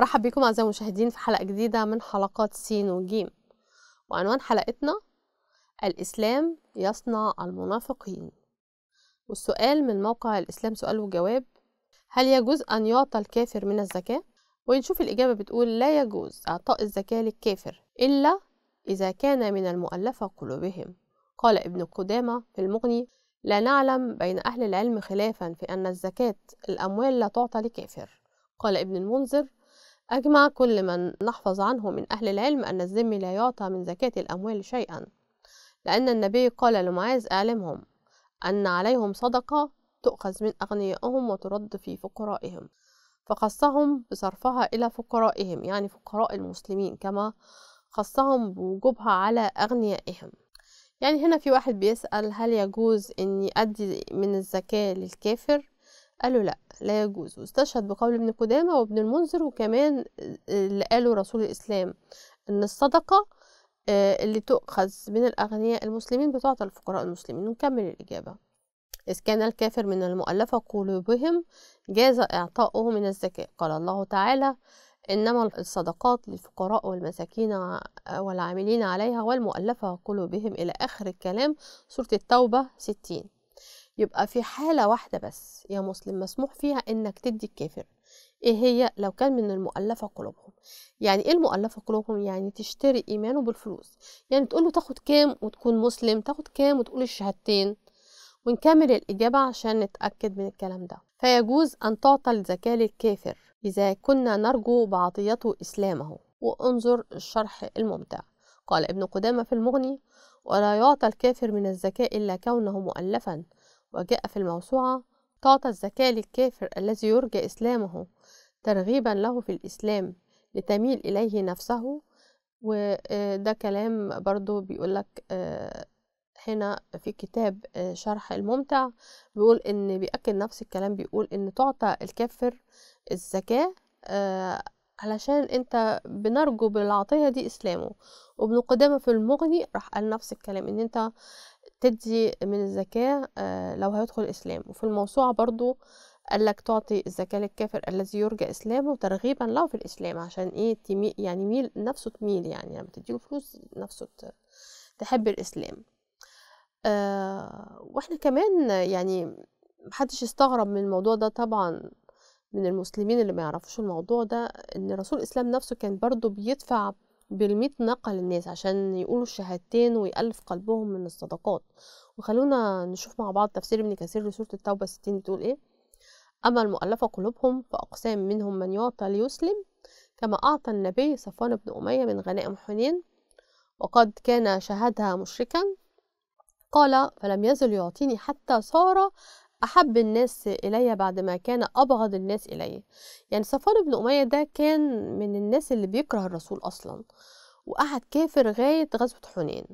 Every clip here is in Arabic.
برحب بكم أعزائي المشاهدين في حلقة جديدة من حلقات سين وجيم وعنوان حلقتنا الإسلام يصنع المنافقين والسؤال من موقع الإسلام سؤال وجواب هل يجوز أن يعطى الكافر من الزكاة؟ ونشوف الإجابة بتقول لا يجوز إعطاء الزكاة للكافر إلا إذا كان من المؤلفة قلوبهم قال ابن قدامة في المغني لا نعلم بين أهل العلم خلافا في أن الزكاة الأموال لا تعطى لكافر قال ابن المنذر أجمع كل من نحفظ عنه من أهل العلم أن الذم لا يعطى من زكاة الأموال شيئا لأن النبي قال لمعاذ أعلمهم أن عليهم صدقة تؤخذ من أغنيائهم وترد في فقرائهم فخصهم بصرفها إلى فقرائهم يعني فقراء المسلمين كما خصهم بوجوبها على أغنيائهم يعني هنا في واحد بيسأل هل يجوز أني أدي من الزكاة للكافر قال له لا لا يجوز واستشهد بقول ابن قدامة وابن المنذر وكمان آه، اللي قاله رسول الإسلام إن الصدقة آه، اللي تؤخذ من الأغنياء المسلمين بتعطى الفقراء المسلمين ونكمل الإجابة إذ كان الكافر من المؤلفة قلوبهم جاز إعطاؤه من الزكاة قال الله تعالى إنما الصدقات للفقراء والمساكين والعاملين عليها والمؤلفة قلوبهم إلى آخر الكلام سورة التوبة 60 يبقى في حالة واحدة بس يا مسلم مسموح فيها إنك تدي الكافر إيه هي لو كان من المؤلفة قلوبهم يعني إيه المؤلفة قلوبهم يعني تشتري إيمانه بالفلوس يعني تقول له تاخد كام وتكون مسلم تاخد كام وتقول الشهادتين ونكمل الإجابة عشان نتأكد من الكلام ده فيجوز أن تعطى الزكاة للكافر إذا كنا نرجو بعطيته إسلامه وانظر الشرح الممتع قال ابن قدامة في المغني ولا يعطى الكافر من الزكاة إلا كونه مؤلفا وجاء في الموسوعة تعطى الزكاة للكافر الذي يرجى إسلامه ترغيبا له في الإسلام لتميل إليه نفسه وده آه، كلام برضو لك آه، هنا في كتاب آه، شرح الممتع بيقول ان بيأكد نفس الكلام بيقول ان تعطى الكافر الزكاة علشان انت بنرجو بالعطية دي اسلامه وابن في المغني راح قال نفس الكلام ان انت تدي من الزكاة آه، لو هيدخل الإسلام وفي الموسوعة برضو قال لك تعطي الزكاة للكافر الذي يرجى إسلامه ترغيبا له في الإسلام عشان إيه تمي يعني ميل نفسه تميل يعني لما تديله فلوس نفسه تحب الإسلام آه وإحنا كمان يعني محدش استغرب من الموضوع ده طبعا من المسلمين اللي ما يعرفوش الموضوع ده ان رسول الاسلام نفسه كان برضو بيدفع بالمئة نقل الناس عشان يقولوا الشهادتين ويألف قلبهم من الصدقات وخلونا نشوف مع بعض تفسير ابن كثير لسورة التوبة الستين بتقول ايه أما المؤلفة قلوبهم فأقسام منهم من يعطى ليسلم كما أعطى النبي صفوان بن أمية من غنائم حنين وقد كان شهدها مشركا قال فلم يزل يعطيني حتى صار أحب الناس إلي بعد ما كان أبغض الناس إلي يعني صفوان بن أمية ده كان من الناس اللي بيكره الرسول أصلا وقعد كافر غاية غزوة حنين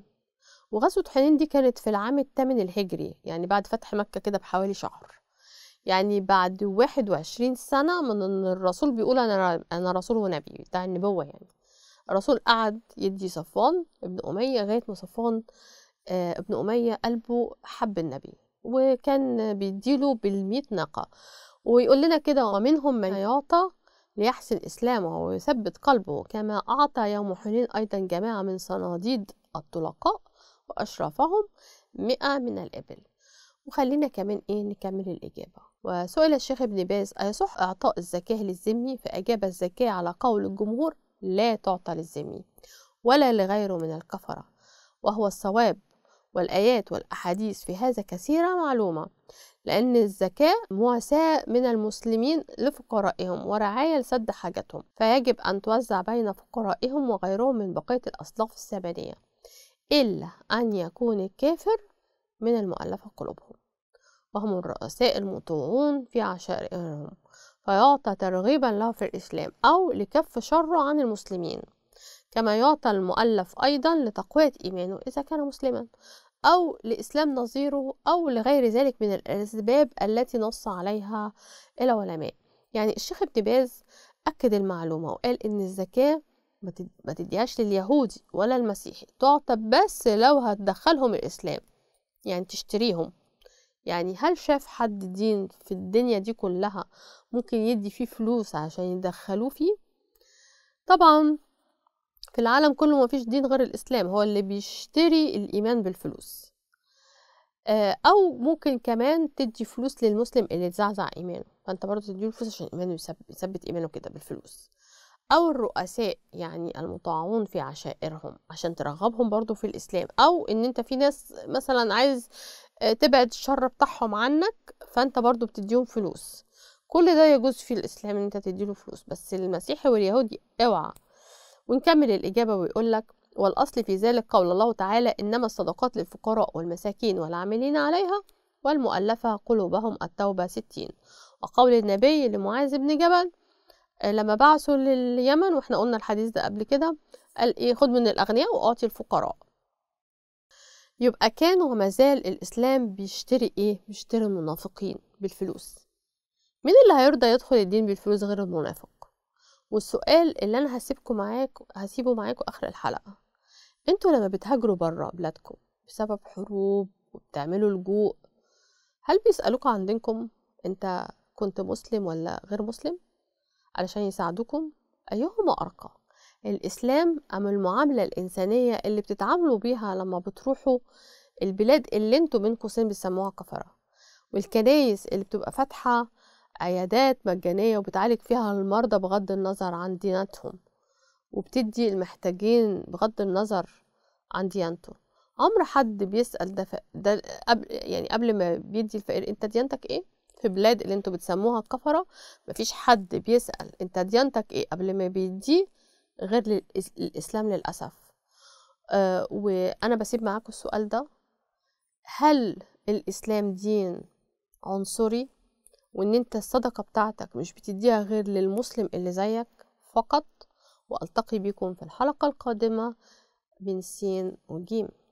وغزوة حنين دي كانت في العام الثامن الهجري يعني بعد فتح مكة كده بحوالي شهر يعني بعد واحد وعشرين سنة من أن الرسول بيقول أنا أنا رسول ونبي بتاع النبوة يعني الرسول قعد يدي صفوان ابن أمية لغاية ما صفوان ابن آه، أمية قلبه حب النبي وكان بيديله بالمئة ناقة ويقول لنا كده ومنهم من يعطى ليحسن إسلامه ويثبت قلبه كما أعطى يوم حنين أيضا جماعة من صناديد الطلقاء وأشرفهم مئة من الإبل وخلينا كمان إيه نكمل الإجابة وسئل الشيخ ابن باز أيصح إعطاء الزكاة للذمي فأجاب الزكاة على قول الجمهور لا تعطى للذمي ولا لغيره من الكفرة وهو الصواب والآيات والأحاديث في هذا كثيرة معلومة لأن الزكاة مواساة من المسلمين لفقرائهم ورعاية لسد حاجتهم فيجب أن توزع بين فقرائهم وغيرهم من بقية الأصناف السبانية إلا أن يكون الكافر من المؤلفة قلوبهم وهم الرؤساء المطوعون في عشائرهم فيعطى ترغيبا له في الإسلام أو لكف شره عن المسلمين كما يعطى المؤلف أيضا لتقوية إيمانه إذا كان مسلما أو لإسلام نظيره أو لغير ذلك من الأسباب التي نص عليها العلماء يعني الشيخ ابن باز أكد المعلومة وقال إن الزكاة ما تديهاش لليهودي ولا المسيحي تعطى بس لو هتدخلهم الإسلام يعني تشتريهم يعني هل شاف حد دين في الدنيا دي كلها ممكن يدي فيه فلوس عشان يدخلوه فيه طبعا في العالم كله ما فيش دين غير الإسلام هو اللي بيشتري الإيمان بالفلوس آه، أو ممكن كمان تدي فلوس للمسلم اللي تزعزع إيمانه فأنت برضه تديله فلوس عشان إيمانه يثبت, يثبت إيمانه كده بالفلوس أو الرؤساء يعني المطاعون في عشائرهم عشان ترغبهم برضه في الإسلام أو إن أنت في ناس مثلا عايز آه، تبعد الشر بتاعهم عنك فأنت برضه بتديهم فلوس كل ده يجوز في الإسلام إن أنت تديله فلوس بس المسيحي واليهودي اوعى ونكمل الإجابة ويقول لك والأصل في ذلك قول الله تعالى إنما الصدقات للفقراء والمساكين والعاملين عليها والمؤلفة قلوبهم التوبة ستين وقول النبي لمعاذ بن جبل آه، لما بعثوا لليمن واحنا قلنا الحديث ده قبل كده قال ايه خد من الاغنياء واعطي الفقراء يبقى كان وما زال الاسلام بيشتري ايه بيشتري المنافقين بالفلوس مين اللي هيرضى يدخل الدين بالفلوس غير المنافق والسؤال اللي انا هسيبكم معاك هسيبه معاكم اخر الحلقه انتوا لما بتهاجروا بره بلادكم بسبب حروب وبتعملوا لجوء هل بيسالوكم عن دينكم انت كنت مسلم ولا غير مسلم علشان يساعدوكم ايهما أيوه، ارقى الاسلام ام المعامله الانسانيه اللي بتتعاملوا بيها لما بتروحوا البلاد اللي انتوا بين قوسين بيسموها كفره والكنايس اللي بتبقى فاتحه عيادات مجانية وبتعالج فيها المرضى بغض النظر عن ديانتهم وبتدي المحتاجين بغض النظر عن ديانتهم عمر حد بيسأل ده, ف... ده قبل يعني قبل ما بيدي الفقير انت ديانتك ايه في بلاد اللي انتوا بتسموها الكفرة مفيش حد بيسأل انت ديانتك ايه قبل ما بيدي غير الإسلام للأسف أه وأنا بسيب معاكم السؤال ده هل الإسلام دين عنصري وان انت الصدقة بتاعتك مش بتديها غير للمسلم اللي زيك فقط وألتقي بكم في الحلقة القادمة من سين وجيم